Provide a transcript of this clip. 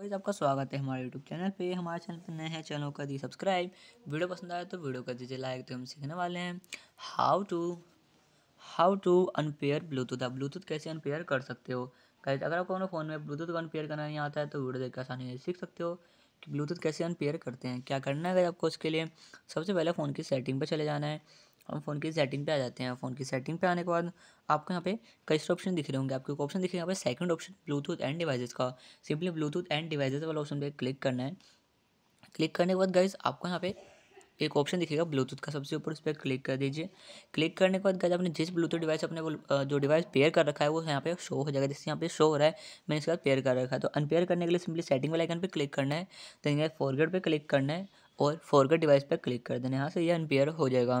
वही आपका स्वागत है हमारे यूट्यूब चैनल पे हमारे चैनल पे नए हैं चैनल कर दी सब्सक्राइब वीडियो पसंद आए तो वीडियो कर दीजिए लाइक तो हम सीखने वाले हैं how to how to unpair Bluetooth आप ब्लूटूथ कैसे अनपेयर कर सकते हो कैसे अगर आपको अपने फ़ोन में ब्लूटूथ अनपेयर करना नहीं आता है तो वीडियो देख आसानी से सीख सकते हो कि ब्लूटूथ कैसे अनपेयर करते हैं क्या करना है आपको उसके लिए सबसे पहले फ़ोन की सेटिंग पर चले जाना है हम फ़ोन की सेटिंग पे आ जाते हैं फ़ोन की सेटिंग पे आने के बाद आपको यहाँ पे कई सारे ऑप्शन दिख रहे होंगे आपको एक ऑप्शन दिखेगा यहाँ पे second option Bluetooth and devices का सिंपली ब्लूटूथ एंड डिवाइसेस वाला ऑप्शन पे क्लिक करना है क्लिक करने के बाद गाइज आपको यहाँ पे एक ऑप्शन दिखेगा ब्लूटूथ का सबसे ऊपर उस पर क्लिक कर दीजिए क्लिक करने के बाद गाइज आपने जिस ब्लूटूथ डिवाइस अपने जो डिवाइस पेयर कर रखा है वो यहाँ पे शो हो जाएगा जिससे यहाँ पे शो हो रहा है मैंने इसके बाद पेयर कर रखा है तो अनपेयर करने के लिए सिंपली सेटिंग वाले आइकन पर क्लिक करना है देन गाइज फॉरगेट पर क्लिक करना है और फॉरगेट डिवाइस पर क्लिक कर देना है यहाँ से ये अनपेयर हो जाएगा